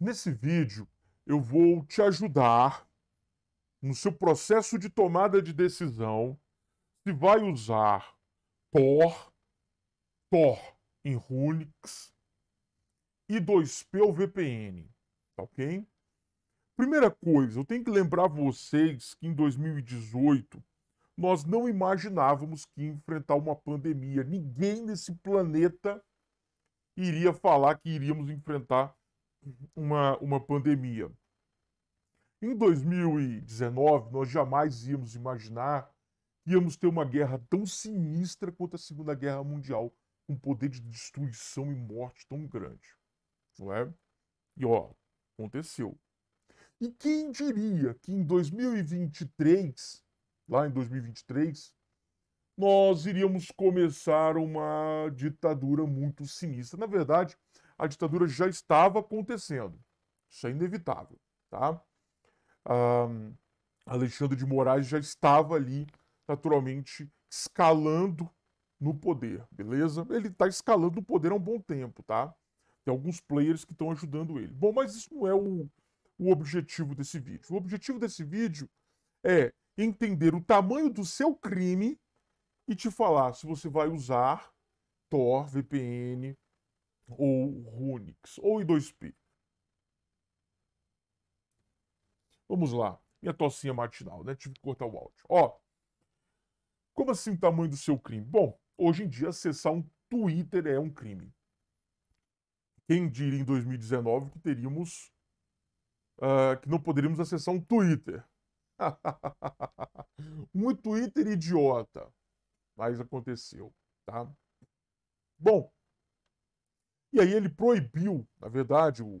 Nesse vídeo, eu vou te ajudar no seu processo de tomada de decisão se vai usar Tor, Tor em Runix e 2P ou VPN, tá ok? Primeira coisa, eu tenho que lembrar vocês que em 2018 nós não imaginávamos que enfrentar uma pandemia. Ninguém nesse planeta iria falar que iríamos enfrentar uma, uma pandemia. Em 2019, nós jamais íamos imaginar que íamos ter uma guerra tão sinistra quanto a Segunda Guerra Mundial, com um poder de destruição e morte tão grande. Não é? E ó, aconteceu. E quem diria que em 2023, lá em 2023, nós iríamos começar uma ditadura muito sinistra. Na verdade, a ditadura já estava acontecendo. Isso é inevitável, tá? Um, Alexandre de Moraes já estava ali, naturalmente, escalando no poder, beleza? Ele está escalando no poder há um bom tempo, tá? Tem alguns players que estão ajudando ele. Bom, mas isso não é o, o objetivo desse vídeo. O objetivo desse vídeo é entender o tamanho do seu crime e te falar se você vai usar Tor, VPN, ou Runix, ou I2P. Vamos lá. Minha tocinha matinal, né? Tive que cortar o áudio. Ó, como assim o tamanho do seu crime? Bom, hoje em dia acessar um Twitter é um crime. Quem diria em 2019 que teríamos... Uh, que não poderíamos acessar um Twitter. um Twitter idiota. Mas aconteceu, tá? Bom, e aí ele proibiu, na verdade, o,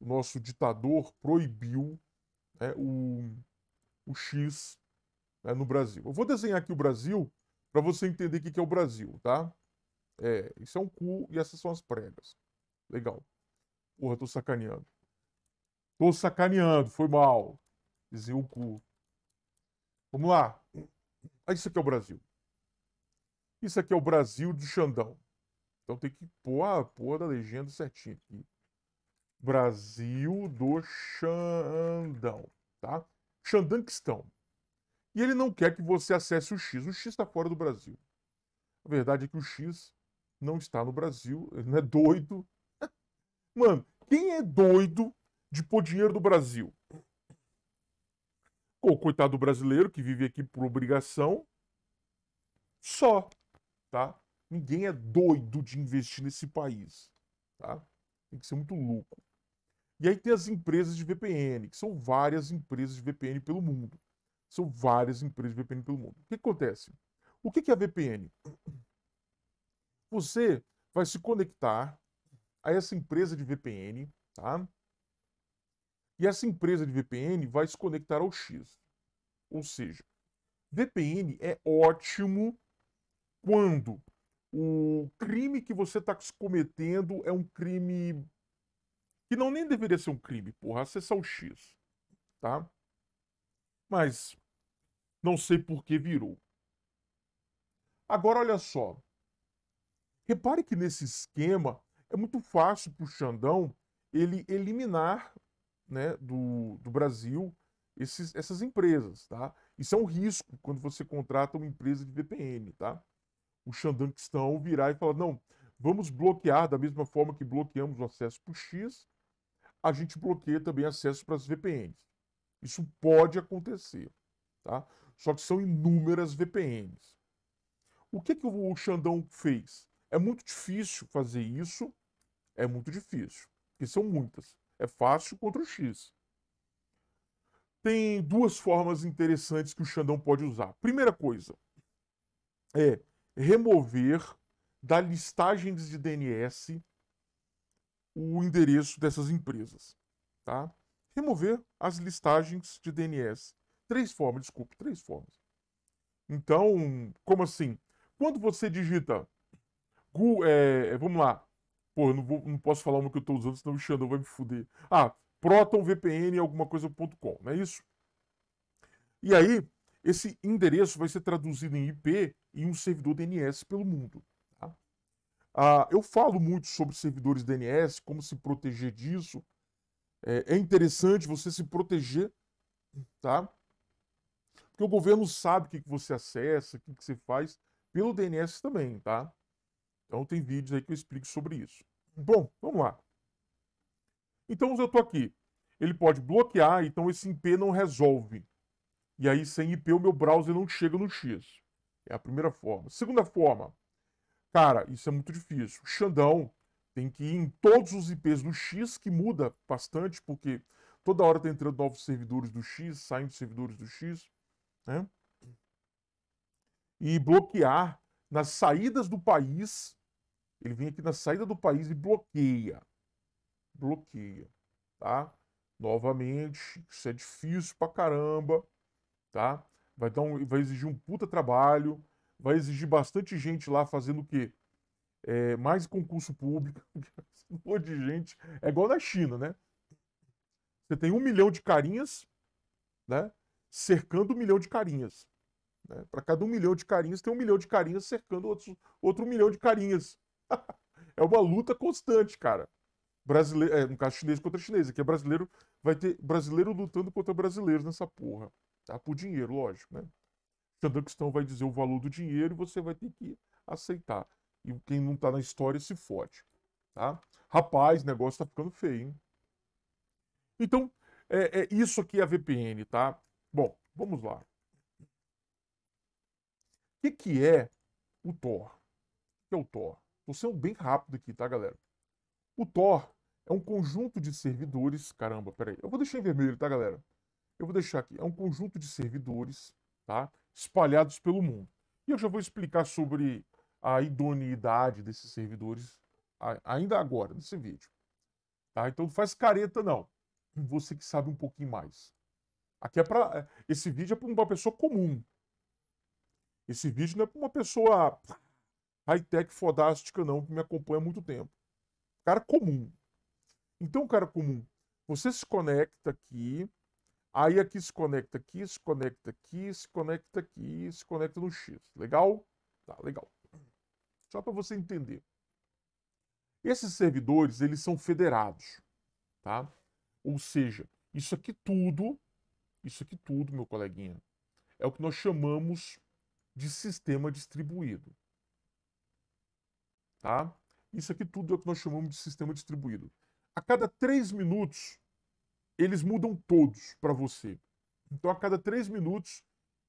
o nosso ditador proibiu né, o, o X né, no Brasil. Eu vou desenhar aqui o Brasil para você entender o que, que é o Brasil, tá? É, isso é um cu e essas são as pregas. Legal. Porra, tô sacaneando. Tô sacaneando, foi mal. Desenhei o cu. Vamos lá. Ah, isso aqui é o Brasil. Isso aqui é o Brasil de Xandão. Então tem que pôr a porra da legenda certinho aqui. Brasil do Xandão, tá? Xandanquistão. E ele não quer que você acesse o X. O X está fora do Brasil. A verdade é que o X não está no Brasil. Ele não é doido. Mano, quem é doido de pôr dinheiro do Brasil? O coitado brasileiro que vive aqui por obrigação. Só, tá? Ninguém é doido de investir nesse país. Tá? Tem que ser muito louco. E aí tem as empresas de VPN, que são várias empresas de VPN pelo mundo. São várias empresas de VPN pelo mundo. O que acontece? O que é a VPN? Você vai se conectar a essa empresa de VPN, tá? E essa empresa de VPN vai se conectar ao X. Ou seja, VPN é ótimo quando o crime que você está cometendo é um crime que não nem deveria ser um crime, porra, acessar o X, tá? Mas não sei por que virou. Agora olha só. Repare que nesse esquema é muito fácil para o Xandão ele eliminar né, do, do Brasil esses, essas empresas, tá? Isso é um risco quando você contrata uma empresa de VPN, tá? o Xandão estão virar e falar: não, vamos bloquear da mesma forma que bloqueamos o acesso para o X, a gente bloqueia também acesso para as VPNs. Isso pode acontecer, tá? Só que são inúmeras VPNs. O que, que o Xandão fez? É muito difícil fazer isso, é muito difícil, porque são muitas. É fácil contra o X. Tem duas formas interessantes que o Xandão pode usar. Primeira coisa é remover da listagem de DNS o endereço dessas empresas, tá? Remover as listagens de DNS. Três formas, desculpe, três formas. Então, como assim? Quando você digita, é, é, vamos lá, pô, eu não, vou, não posso falar nome que eu estou usando, senão o Xandão vai me fuder. Ah, protonvpn alguma coisa.com, não é isso? E aí, esse endereço vai ser traduzido em IP e um servidor DNS pelo mundo. Tá? Ah, eu falo muito sobre servidores DNS, como se proteger disso. É, é interessante você se proteger, tá? Porque o governo sabe o que, você acessa, o que você faz, pelo DNS também, tá? Então tem vídeos aí que eu explico sobre isso. Bom, vamos lá. Então eu estou aqui. Ele pode bloquear, então esse IP não resolve. E aí sem IP o meu browser não chega no X. É a primeira forma. Segunda forma, cara, isso é muito difícil. O Xandão tem que ir em todos os IPs do X, que muda bastante, porque toda hora tá entrando novos servidores do X, saindo servidores do X, né? E bloquear nas saídas do país. Ele vem aqui na saída do país e bloqueia. Bloqueia, tá? Novamente, isso é difícil pra caramba, tá? Vai, dar um, vai exigir um puta trabalho, vai exigir bastante gente lá fazendo o quê? É, mais concurso público, um monte de gente. É igual na China, né? Você tem um milhão de carinhas, né? Cercando um milhão de carinhas. Né? Para cada um milhão de carinhas, tem um milhão de carinhas cercando outro, outro milhão de carinhas. é uma luta constante, cara. Brasileiro, é, no caso chinês contra chinês, aqui é brasileiro, vai ter brasileiro lutando contra brasileiros nessa porra. Tá? Por dinheiro, lógico. Né? Xandão vai dizer o valor do dinheiro e você vai ter que aceitar. E quem não está na história se fode. Tá? Rapaz, o negócio está ficando feio, hein? Então, é, é, isso aqui é a VPN, tá? Bom, vamos lá. O que, que é o Tor? O que é o Tor? Estou sendo bem rápido aqui, tá, galera? O Tor é um conjunto de servidores. Caramba, peraí. Eu vou deixar em vermelho, tá, galera? eu vou deixar aqui, é um conjunto de servidores tá, espalhados pelo mundo. E eu já vou explicar sobre a idoneidade desses servidores ainda agora, nesse vídeo. Tá? Então não faz careta, não. Você que sabe um pouquinho mais. Aqui é para é, Esse vídeo é para uma pessoa comum. Esse vídeo não é para uma pessoa high-tech fodástica, não, que me acompanha há muito tempo. Cara comum. Então, cara comum, você se conecta aqui, Aí aqui se conecta aqui, se conecta aqui, se conecta aqui, se conecta no X. Legal? Tá, legal. Só para você entender. Esses servidores, eles são federados, tá? Ou seja, isso aqui tudo, isso aqui tudo, meu coleguinha, é o que nós chamamos de sistema distribuído. Tá? Isso aqui tudo é o que nós chamamos de sistema distribuído. A cada três minutos, eles mudam todos para você. Então, a cada três minutos,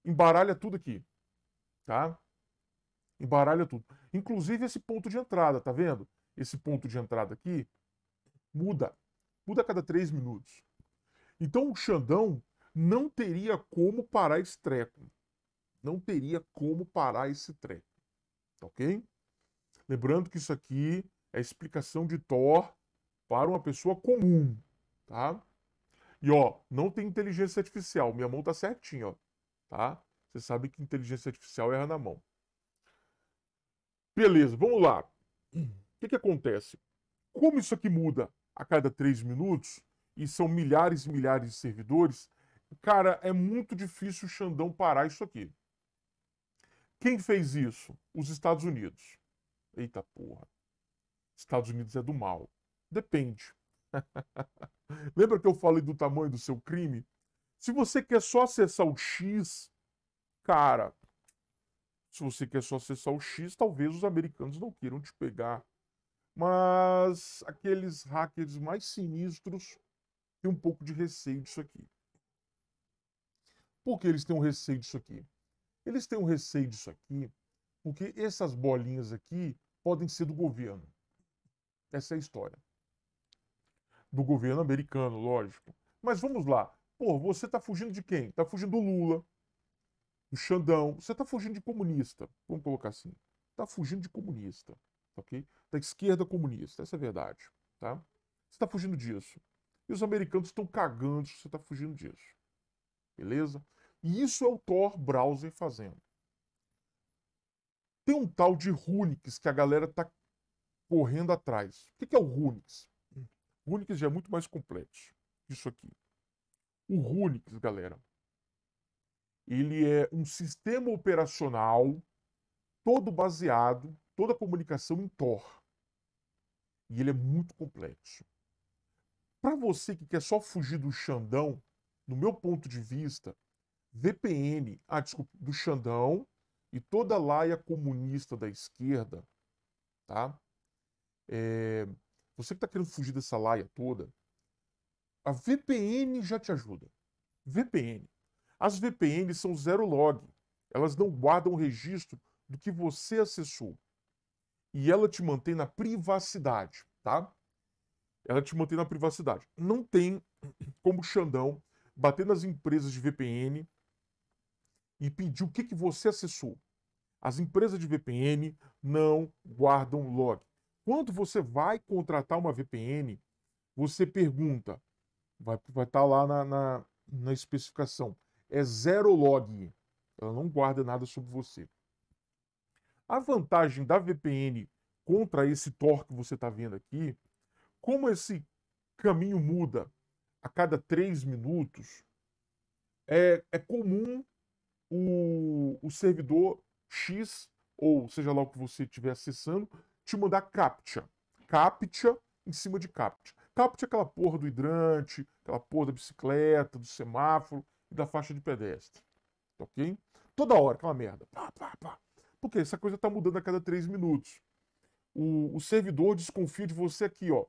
embaralha tudo aqui, tá? Embaralha tudo. Inclusive esse ponto de entrada, tá vendo? Esse ponto de entrada aqui muda. Muda a cada três minutos. Então, o Xandão não teria como parar esse treco. Não teria como parar esse treco. Tá ok? Lembrando que isso aqui é explicação de Thor para uma pessoa comum, tá? E ó, não tem inteligência artificial, minha mão tá certinha, ó, tá? Você sabe que inteligência artificial erra na mão. Beleza, vamos lá. O que, que acontece? Como isso aqui muda a cada três minutos, e são milhares e milhares de servidores, cara, é muito difícil o Xandão parar isso aqui. Quem fez isso? Os Estados Unidos. Eita porra. Estados Unidos é do mal. Depende. Lembra que eu falei do tamanho do seu crime? Se você quer só acessar o X, cara, se você quer só acessar o X, talvez os americanos não queiram te pegar. Mas aqueles hackers mais sinistros têm um pouco de receio disso aqui. Por que eles têm um receio disso aqui? Eles têm um receio disso aqui porque essas bolinhas aqui podem ser do governo. Essa é a história do governo americano, lógico. Mas vamos lá. Pô, você está fugindo de quem? Está fugindo do Lula, do Xandão. Você está fugindo de comunista. Vamos colocar assim. Está fugindo de comunista, ok? Da esquerda comunista, essa é a verdade, tá? Você está fugindo disso. E os americanos estão cagando se você está fugindo disso. Beleza? E isso é o Tor Browser fazendo. Tem um tal de Runix que a galera tá correndo atrás. O que é o Runix? O Unix já é muito mais complexo que isso aqui. O Unix, galera, ele é um sistema operacional todo baseado, toda a comunicação em Tor. E ele é muito complexo. Para você que quer só fugir do Xandão, no meu ponto de vista, VPN, ah, desculpa, do Xandão e toda a laia comunista da esquerda, tá? É, você que está querendo fugir dessa laia toda, a VPN já te ajuda. VPN. As VPNs são zero log. Elas não guardam registro do que você acessou. E ela te mantém na privacidade, tá? Ela te mantém na privacidade. Não tem como Xandão bater nas empresas de VPN e pedir o que, que você acessou. As empresas de VPN não guardam log. Quando você vai contratar uma VPN, você pergunta, vai estar vai tá lá na, na, na especificação, é zero log. Ela não guarda nada sobre você. A vantagem da VPN contra esse Tor que você está vendo aqui, como esse caminho muda a cada três minutos, é, é comum o, o servidor X, ou seja lá o que você estiver acessando, te mandar captcha. Captcha em cima de captcha. Captcha é aquela porra do hidrante, aquela porra da bicicleta, do semáforo e da faixa de pedestre. Tá ok? Toda hora, aquela é merda. Pá, pá, pá. Porque essa coisa tá mudando a cada três minutos. O, o servidor desconfia de você aqui, ó.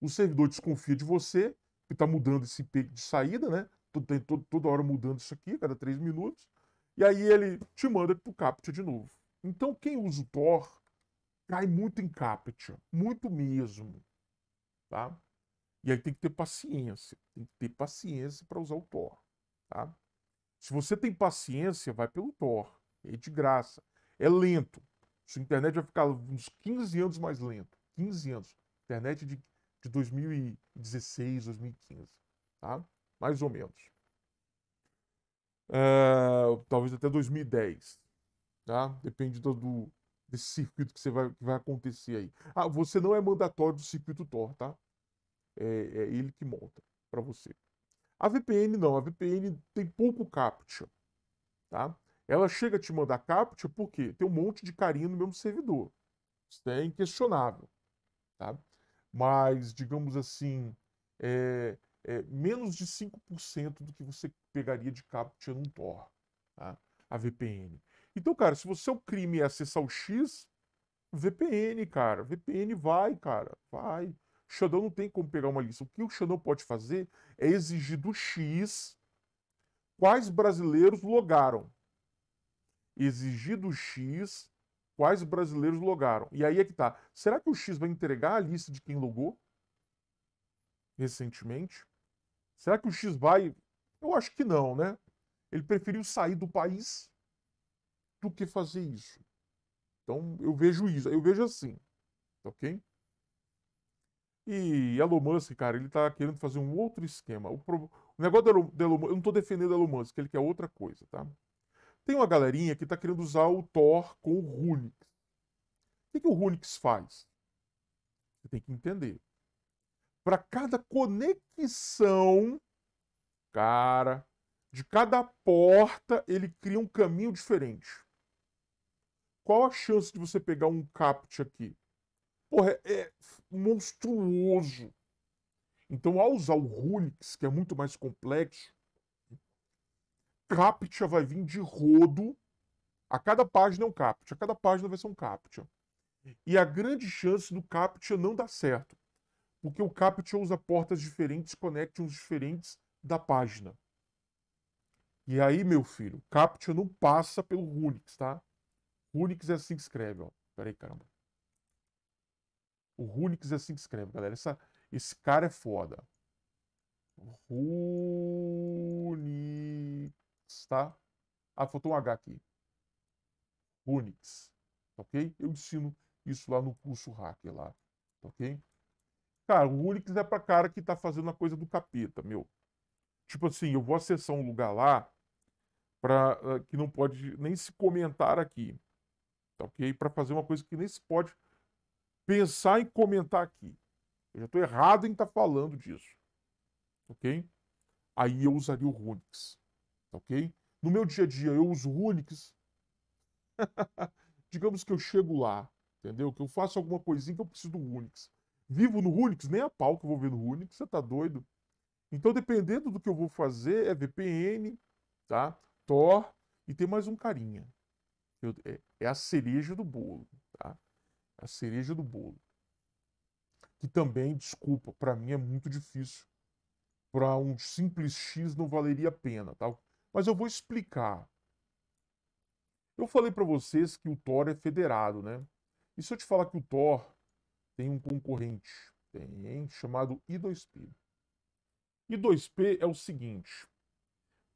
O servidor desconfia de você, que tá mudando esse IP de saída, né? Toda, toda, hora mudando isso aqui, a cada três minutos. E aí ele te manda pro captcha de novo. Então quem usa o Tor cai muito em captcha, muito mesmo, tá? E aí tem que ter paciência, tem que ter paciência para usar o Tor, tá? Se você tem paciência, vai pelo Tor, é de graça. É lento. Sua internet vai ficar uns 15 anos mais lento, 15 anos. Internet de, de 2016, 2015, tá? Mais ou menos. Eh, talvez até 2010. Tá? Depende do, do, desse circuito que, você vai, que vai acontecer aí. Ah, você não é mandatório do circuito Tor, tá? É, é ele que monta para você. A VPN não, a VPN tem pouco captcha, tá? Ela chega a te mandar captcha porque tem um monte de carinha no mesmo servidor. Isso é inquestionável, tá? Mas, digamos assim, é, é menos de 5% do que você pegaria de captcha num Tor, tá? a VPN. Então, cara, se você o é crime é acessar o X, VPN, cara. VPN vai, cara. Vai. Xandão não tem como pegar uma lista. O que o Xandão pode fazer é exigir do X quais brasileiros logaram. Exigir do X quais brasileiros logaram. E aí é que tá. Será que o X vai entregar a lista de quem logou recentemente? Será que o X vai. Eu acho que não, né? Ele preferiu sair do país do que fazer isso. Então eu vejo isso, eu vejo assim, ok? E Elon Musk, cara, ele tá querendo fazer um outro esquema. O, pro... o negócio do Elon, eu não tô defendendo Elon Musk, ele quer outra coisa, tá? Tem uma galerinha que tá querendo usar o Thor com o Runix. O que, que o Runix faz? Você tem que entender. Para cada conexão, cara, de cada porta, ele cria um caminho diferente. Qual a chance de você pegar um captcha aqui? Porra, é monstruoso. Então, ao usar o Runix, que é muito mais complexo, captcha vai vir de rodo. A cada página é um captcha, a cada página vai ser um captcha. E a grande chance do captcha não dar certo, porque o captcha usa portas diferentes, connections diferentes da página. E aí, meu filho, captcha não passa pelo Runix, tá? Runix é assim que escreve, ó. Peraí, caramba. O Runix é assim que escreve, galera. Essa, esse cara é foda. Runix, tá? Ah, faltou um H aqui. Runix, ok? Eu ensino isso lá no curso hacker lá, ok? Cara, o Runix é pra cara que tá fazendo a coisa do capeta, meu. Tipo assim, eu vou acessar um lugar lá pra, ah, que não pode nem se comentar aqui. Tá ok? Para fazer uma coisa que nem se pode pensar em comentar aqui. Eu já estou errado em estar tá falando disso. Ok? Aí eu usaria o Runix. Ok? No meu dia a dia eu uso Runix. Digamos que eu chego lá, entendeu? Que eu faço alguma coisinha que eu preciso do Runix. Vivo no Runix, nem a pau que eu vou ver no Runix, você tá doido? Então, dependendo do que eu vou fazer, é VPN, tá? Tor e tem mais um carinha é, é, a cereja do bolo, tá? A cereja do bolo. Que também, desculpa, para mim é muito difícil. Para um simples X não valeria a pena, tá? Mas eu vou explicar. Eu falei para vocês que o Thor é federado, né? E se eu te falar que o Thor tem um concorrente, tem, chamado I2P. I2P é o seguinte: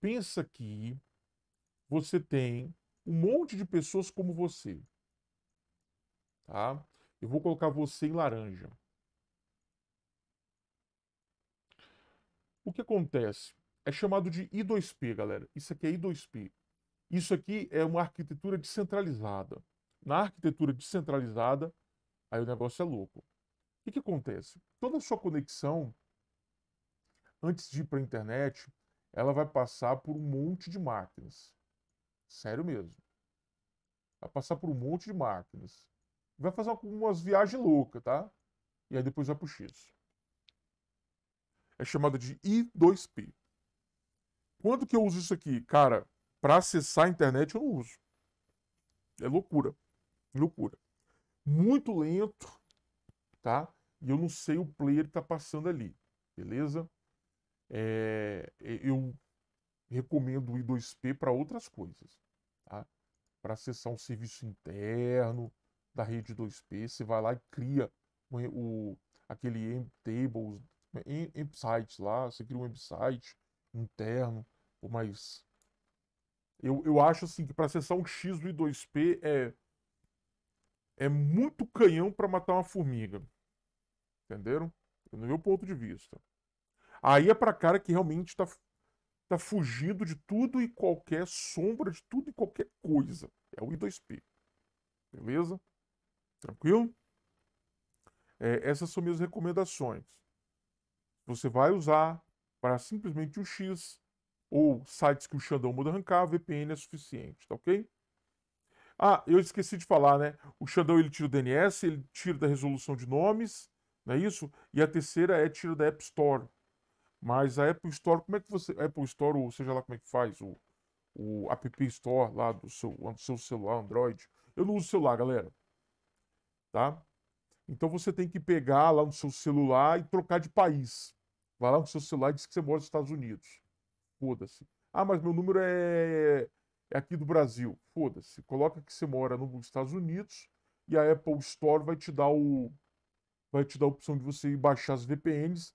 pensa que você tem um monte de pessoas como você. Tá? Eu vou colocar você em laranja. O que acontece? É chamado de I2P, galera. Isso aqui é I2P. Isso aqui é uma arquitetura descentralizada. Na arquitetura descentralizada, aí o negócio é louco. O que, acontece? Toda a sua conexão, antes de ir para a internet, ela vai passar por um monte de máquinas. Sério mesmo. Vai passar por um monte de máquinas. Vai fazer algumas viagens loucas, tá? E aí depois vai pro X. É chamada de I2P. Quando que eu uso isso aqui? Cara, para acessar a internet eu não uso. É loucura. Loucura. Muito lento, tá? E eu não sei o player que tá passando ali. Beleza? É, eu recomendo o I2P para outras coisas. Tá? Para acessar um serviço interno da rede 2P, você vai lá e cria o, o aquele m tables, M-Sites lá, você cria um m site interno, mas eu, eu acho assim que para acessar um X do I2P é é muito canhão para matar uma formiga. Entenderam? No meu ponto de vista. Aí é para cara que realmente está está fugindo de tudo e qualquer sombra, de tudo e qualquer coisa. É o I2P. Beleza? Tranquilo? É, essas são minhas recomendações. Você vai usar para simplesmente o X ou sites que o Xandão muda arrancar, VPN é suficiente, tá ok? Ah, eu esqueci de falar, né? O Xandão ele tira o DNS, ele tira da resolução de nomes, não é isso? E a terceira é tira da App Store. Mas a Apple Store, como é que você. Apple Store, ou seja lá como é que faz, o, o App Store lá do seu, do seu celular, Android. Eu não uso celular, galera. Tá? Então você tem que pegar lá no seu celular e trocar de país. Vai lá no seu celular e diz que você mora nos Estados Unidos. Foda-se. Ah, mas meu número é, é aqui do Brasil. Foda-se. Coloca que você mora nos Estados Unidos e a Apple Store vai te dar o vai te dar a opção de você baixar as VPNs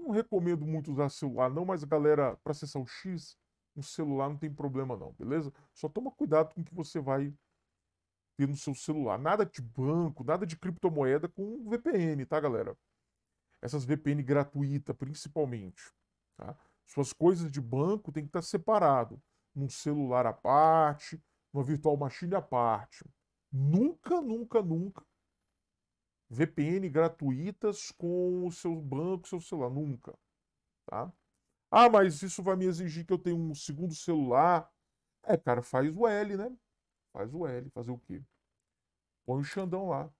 não recomendo muito usar celular, não, mas galera, para acessar o X, um celular não tem problema, não, beleza? Só toma cuidado com o que você vai ter no seu celular. Nada de banco, nada de criptomoeda com VPN, tá, galera? Essas VPN gratuitas principalmente. Tá? Suas coisas de banco tem que estar tá separado. Num celular à parte, numa virtual machine à parte. Nunca, nunca, nunca VPN gratuitas com o seu banco, seu celular, nunca, tá? Ah, mas isso vai me exigir que eu tenha um segundo celular. É, cara, faz o L, né? Faz o L, fazer o quê? Põe o Xandão lá.